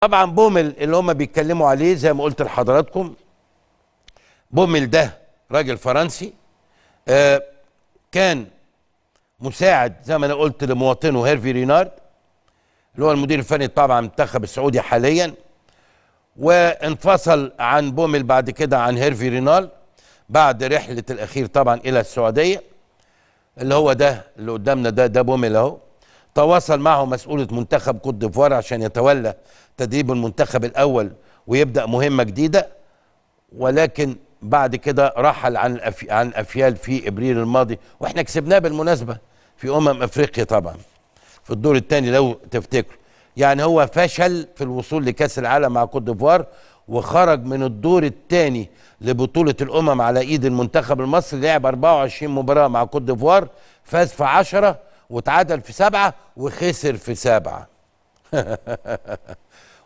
طبعا بومل اللي هم بيتكلموا عليه زي ما قلت لحضراتكم بومل ده راجل فرنسي آه كان مساعد زي ما انا قلت لمواطنه هيرفي رينارد اللي هو المدير الفني طبعا المنتخب السعودي حاليا وانفصل عن بومل بعد كده عن هيرفي رينال بعد رحله الاخير طبعا الى السعوديه اللي هو ده اللي قدامنا ده ده بومل اهو تواصل معه مسؤولة منتخب كوت ديفوار عشان يتولى تدريب المنتخب الأول ويبدأ مهمة جديدة ولكن بعد كده رحل عن عن أفيال في إبريل الماضي وإحنا كسبناه بالمناسبة في أمم أفريقيا طبعا في الدور الثاني لو تفتكروا يعني هو فشل في الوصول لكأس العالم مع كوت ديفوار وخرج من الدور الثاني لبطولة الأمم على إيد المنتخب المصري لعب 24 مباراة مع كوت ديفوار فاز في 10 واتعادل في سبعة وخسر في سبعة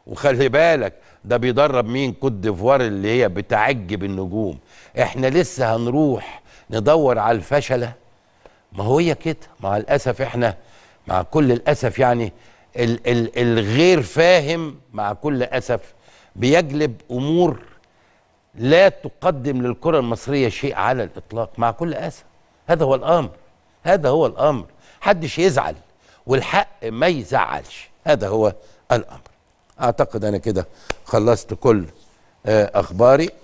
وخلي بالك ده بيدرب مين كوت ديفوار اللي هي بتعجب النجوم احنا لسه هنروح ندور على الفشله ما هو هي كده مع الاسف احنا مع كل الاسف يعني ال ال الغير فاهم مع كل اسف بيجلب امور لا تقدم للكره المصريه شيء على الاطلاق مع كل اسف هذا هو الامر هذا هو الامر حدش يزعل والحق ما يزعلش هذا هو الامر اعتقد انا كده خلصت كل آه، اخباري